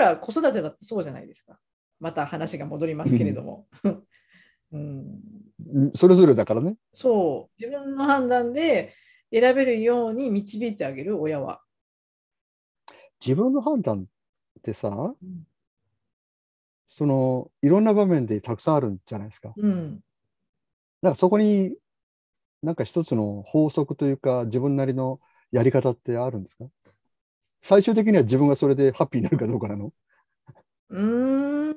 ら子育てだってそうじゃないですか。また話が戻りますけれども。うん、それぞれだからね。そう、自分の判断で選べるように導いてあげる親は。自分の判断ってさ、うん、そのいろんな場面でたくさんあるんじゃないですか。うん、だからそこになんか一つの法則というか自分なりのやり方ってあるんですか最終的には自分がそれでハッピーになるかどうかなのうん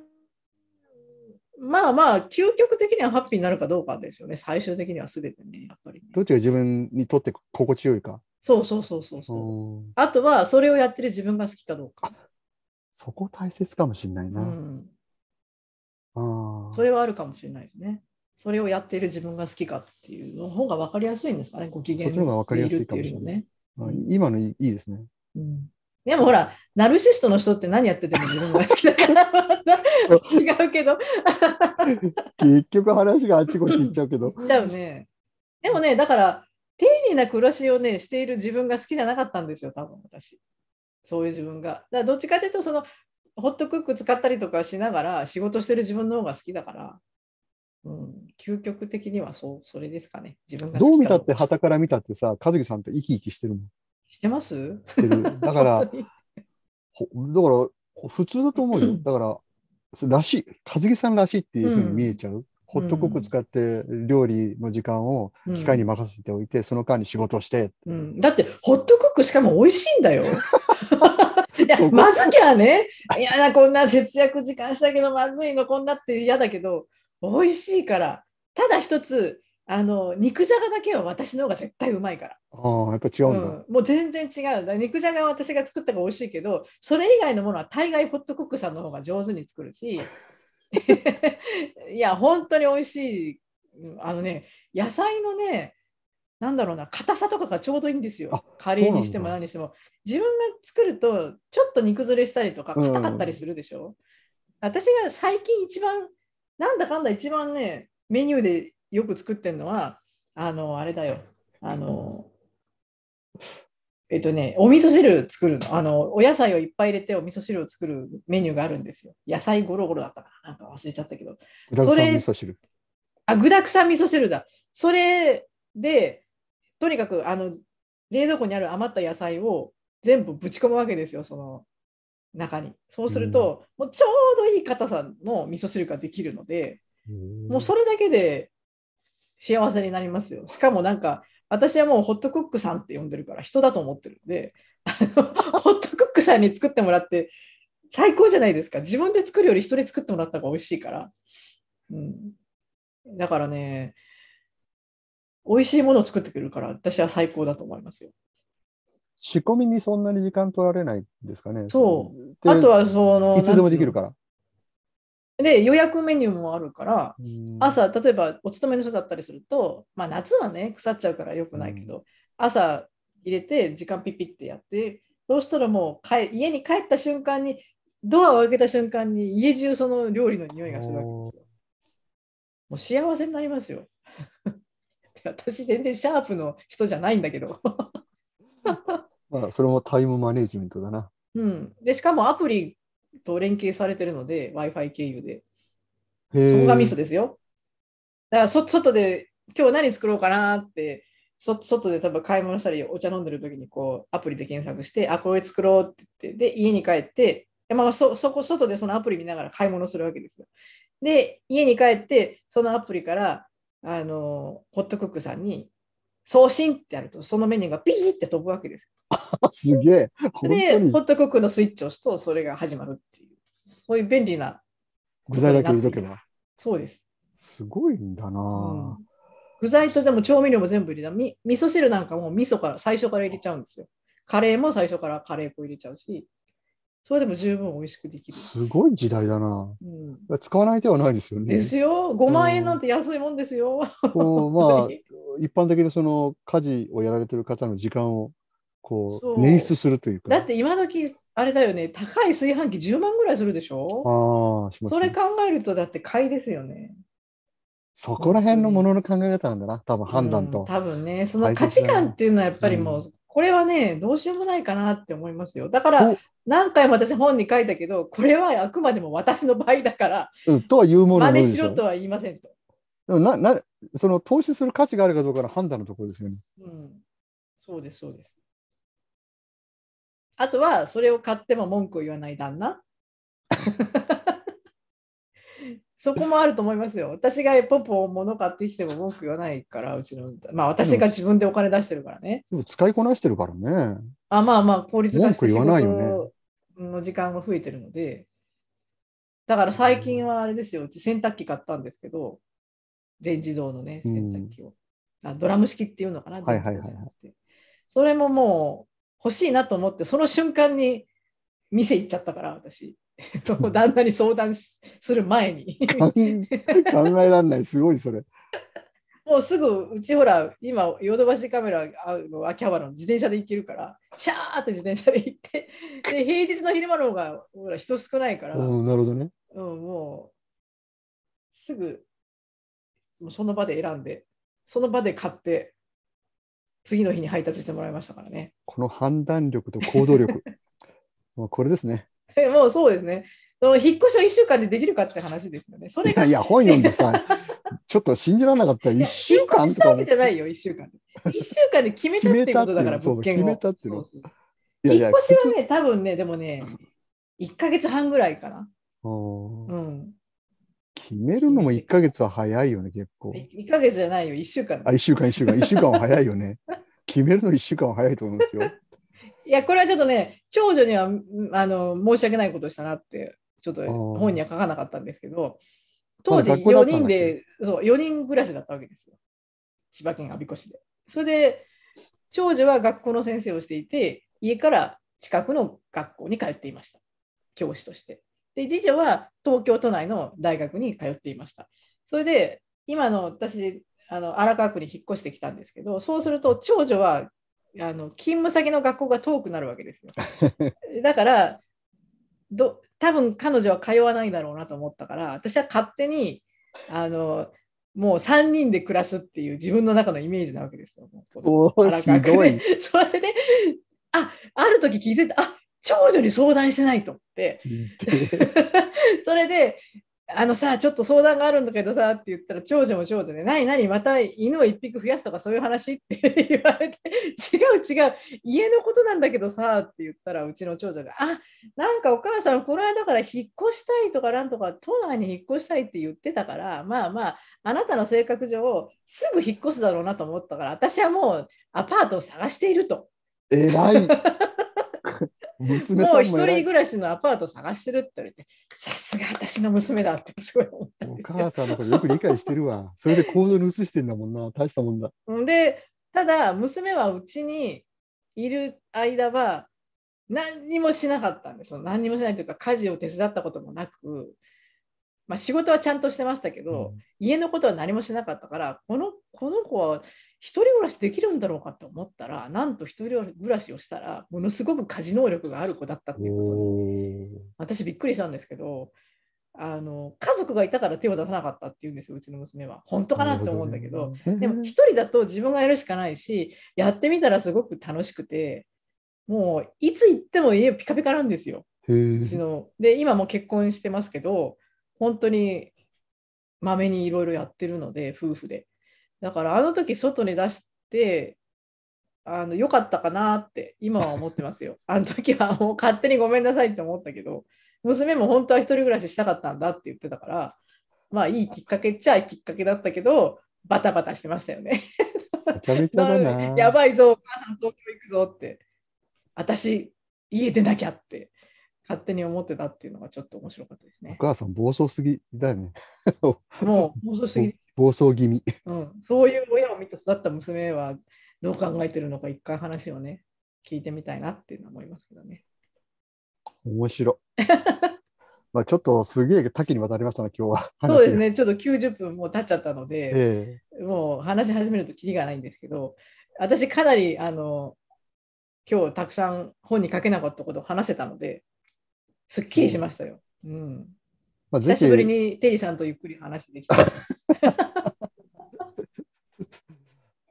まあまあ究極的にはハッピーになるかどうかですよね最終的には全てねやっぱり、ね、どっちが自分にとって心地よいかそうそうそうそうそうあとはそれをやってる自分が好きかどうかそこ大切かもしれないな、うん、あそれはあるかもしれないですねそれをやっている自分が好きかっていうの方が分かりやすいんですかね、ご機嫌そっちの方が分かりやすいかもしれない。ね、今のいいですね。うん、でもほら、ナルシストの人って何やってても自分が好きだから、違うけど。結局話があっちこっち行っちゃうけど。だよね。でもね、だから、丁寧な暮らしをね、している自分が好きじゃなかったんですよ、多分私。そういう自分が。だどっちかというと、その、ホットクック使ったりとかしながら仕事してる自分の方が好きだから、うん、究極的にはそうそれですかね。自分がどう見たって、はたから見たってさ、和樹さんって生き生きしてるもん。してますしてる。だから、だから、普通だと思うよ。だから、らしい、和木さんらしいっていうふうに見えちゃう。うん、ホットコック使って料理の時間を機械に任せておいて、うん、その間に仕事をして、うん、だってホットコックしかも美味しいんだよ。いやまずきゃね嫌やこんな節約時間したけどまずいのこんなって嫌だけど美味しいからただ一つあの肉じゃがだけは私の方が絶対うまいから。ああ、やっぱ違うんだ、うん、もう全然違う肉じゃがは私が作ったが美味しいけど、それ以外のものは大概ホットクックさんの方が上手に作るし、いや、本当に美味しい。あのね、野菜のね、なんだろうな、硬さとかがちょうどいいんですよ。カレーにしても何にしても。自分が作ると、ちょっと肉ずれしたりとか、硬かったりするでしょ。うん、私が最近一番、なんだかんだ一番ね、メニューでよく作ってるのはあのあれだよあのえっとねお味噌汁作るのあのお野菜をいっぱい入れてお味噌汁を作るメニューがあるんですよ野菜ゴロゴロだったかななんか忘れちゃったけどそれあ具だくさん味噌汁だそれでとにかくあの冷蔵庫にある余った野菜を全部ぶち込むわけですよその中にそうすると、うん、もうちょうどいい硬さの味噌汁ができるので、うん、もうそれだけで幸せになりますよ。しかもなんか、私はもうホットクックさんって呼んでるから人だと思ってるんで、ホットクックさんに作ってもらって最高じゃないですか。自分で作るより人に作ってもらった方が美味しいから。うん、だからね、美味しいものを作ってくれるから私は最高だと思いますよ。仕込みにそんなに時間取られないんですかね。そう。あとはその。いつでもできるから。で予約メニューもあるから朝例えばお勤めの人だったりすると、まあ、夏はね腐っちゃうからよくないけど、朝入れて時間ピピってやってそうしたらもうえ家に帰った瞬間にドアを開けた瞬間に家中その料理の匂いがするわけですよ。もう幸せになりますよ。私全然シャープの人じゃないんだけど まあそれもタイムマネジメントだな。うん、でしかもアプリと連携されてるので、Wi-Fi 経由で。そこがミスですよ。だからそ、外で、今日何作ろうかなって、そ外で多分買い物したり、お茶飲んでる時にこう、アプリで検索して、あ、これ作ろうって言って、で、家に帰って、でまあ、そそこ、外でそのアプリ見ながら買い物するわけですよ。で、家に帰って、そのアプリから、あの、ホットクックさんに、送信ってやると、そのメニューがピーって飛ぶわけです。すげえ。で、ホットクックのスイッチを押すと、それが始まるっていう、そういう便利な。具材だけ入れとけば。そうです。すごいんだな、うん、具材とでも調味料も全部入れた。み味噌汁なんかも味噌から最初から入れちゃうんですよ。カレーも最初からカレー粉入れちゃうし。それでも十分美味しくできる。すごい時代だな。うん、使わない手はないですよね。ですよ。5万円なんて安いもんですよ。うん、まあ、一般的にその家事をやられてる方の時間をこう捻出するというか。だって今時あれだよね、高い炊飯器10万ぐらいするでしょあし、ね、それ考えるとだって買いですよね。そこら辺のものの考え方なんだな、多分判断と、うん、多分ね、その価値観っていうのはやっぱりもうこれはね、どうしようもないかなって思いますよ。だから、何回も私本に書いたけど、これはあくまでも私の場合だから、うん、とは言うもの真似しろとは言いませんと。でもななその投資する価値があるかどうかの判断のところですよね。うん、そうです、そうです。あとは、それを買っても文句を言わない旦那。そこもあると思いますよ。私がポポ物買ってきても文句言わないから、うちの、まあ私が自分でお金出してるからね。でも使いこなしてるからね。あ、まあまあ効率化しての時間が増えてるので。だから最近はあれですよ、うち洗濯機買ったんですけど、全自動のね、洗濯機を。うん、あドラム式っていうのかな、はいはいはい、それももう欲しいなと思って、その瞬間に店行っちゃったから、私。と、旦那に相談する前に考えられない、すごいそれ。もうすぐうちほら、今、ヨドバシカメラの秋葉原の自転車で行けるから、シャーって自転車で行って、で平日の昼間の方がほら人少ないから、うん、なるほどね、うん、もうすぐもうその場で選んで、その場で買って、次の日に配達してもらいましたからね。この判断力と行動力、まあこれですね。え もうそうですね。引っ越しを1週間でできるかって話ですよね。それいやいや、本読んでさ、ちょっと信じられなかった一1週間したわけじゃないよ、1週間。1週間で決めたってことだから、物件を。決め引っ越しはね、多分ね、でもね、1か月半ぐらいかな。うん、決めるのも1か月は早いよね、結構。1か月じゃないよ、1週間。あ、1週間、1週間、1週間は早いよね。決めるの1週間は早いと思うんですよ。や、これはちょっとね、長女にはあの申し訳ないことをしたなって、ちょっと本には書かなかったんですけど、当時4人で、そう、4人暮らしだったわけですよ。千葉県我孫子市で。それで、長女は学校の先生をしていて、家から近くの学校に通っていました。教師として。で、次女は東京都内の大学に通っていました。それで、今の私、あの荒川区に引っ越してきたんですけど、そうすると長女はあの勤務先の学校が遠くなるわけですよ。だからど多分彼女は通わないだろうなと思ったから私は勝手にあのもう3人で暮らすっていう自分の中のイメージなわけですよ。すごい。それであある時気づいたあ長女に相談してないと思って それであのさ、ちょっと相談があるんだけどさって言ったら、長女も長女で、何何また犬を1匹増やすとかそういう話って言われて、違う違う、家のことなんだけどさって言ったら、うちの長女が、あなんかお母さん、この間から引っ越したいとかなんとか、都内に引っ越したいって言ってたから、まあまあ、あなたの性格上、すぐ引っ越すだろうなと思ったから、私はもうアパートを探していると。えらい。娘もう一人暮らしのアパート探してるって言われて、さすが私の娘だってすごい思ったお母さんのことよく理解してるわ。それで行動に移してんだもんな、大したもんだ。で、ただ、娘はうちにいる間は、何にもしなかったんですよ。何にもしないというか、家事を手伝ったこともなく、まあ、仕事はちゃんとしてましたけど、うん、家のことは何もしなかったから、このこの子は一人暮らしできるんだろうかと思ったらなんと一人暮らしをしたらものすごく家事能力がある子だったっていうことで私びっくりしたんですけどあの家族がいたから手を出さなかったっていうんですようちの娘は本当かなって思うんだけど、ね、でも一人だと自分がやるしかないしやってみたらすごく楽しくてもういつ行っても家ピカピカなんですよ。うちので今も結婚してますけど本当にまめにいろいろやってるので夫婦で。だからあの時外に出してあの良かったかなって今は思ってますよ。あの時はもう勝手にごめんなさいって思ったけど娘も本当は一人暮らししたかったんだって言ってたからまあいいきっかけっちゃいきっかけだったけどバタバタしてましたよね。めちゃめちゃだな。やばいぞお母さん東京行くぞって私家出なきゃって勝手に思ってたっていうのがちょっと面白かったですね。お母さん、暴走すぎだよね。もう暴走すぎ暴走気味、うん。そういう親を見て育った娘はどう考えてるのか、一回話をね、聞いてみたいなっていうのは思いますけどね。面白。まあちょっとすげえ多岐にわたりましたね、今日は。そうですね、ちょっと90分もう経っちゃったので、えー、もう話し始めるときりがないんですけど、私、かなりあの今日たくさん本に書けなかったことを話せたので、すっきりしましたよ。うん、まあ、久しぶりにテリーさんとゆっくり話できた。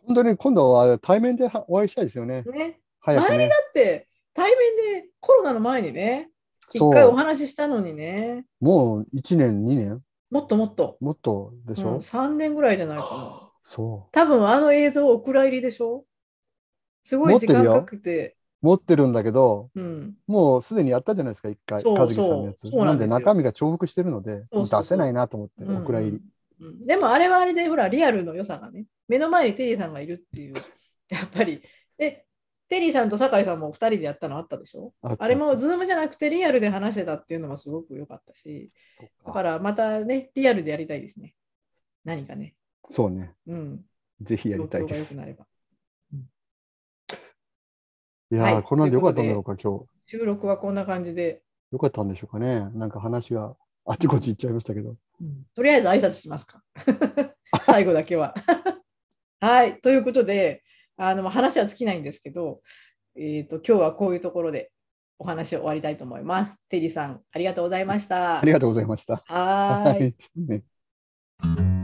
本当に今度は対面でお会いしたいですよね。ね早くね前にだって対面でコロナの前にね、一回お話ししたのにね。もう1年、2年もっともっと。もっとでしょ、うん、?3 年ぐらいじゃないかな。そう。多分あの映像お蔵入りでしょすごい時間かけて持ってるんだけど、うん、もうすでにやったじゃないですか、一回、和樹さんのやつ。なんで中身が重複してるので、そうそうそう出せないなと思って、お蔵入り、うん、でもあれはあれで、ほら、リアルの良さがね、目の前にテリーさんがいるっていう、やっぱり。で、テリーさんと酒井さんも2人でやったのあったでしょあれもズームじゃなくてリアルで話してたっていうのもすごく良かったしだからまたねリアルでやりたいですね何かねそうねうんぜひやりたいです。が良くなればいやー、はい、こんなんでよかったんだろうか、今日。収録はこんな感じで。よかったんでしょうかね。なんか話はあちこち行っちゃいましたけど。うん、とりあえず挨拶しますか。最後だけは。はい。ということで、あの話は尽きないんですけど、えーと、今日はこういうところでお話を終わりたいと思います。テリーさん、ありがとうございました。ありがとうございました。はい。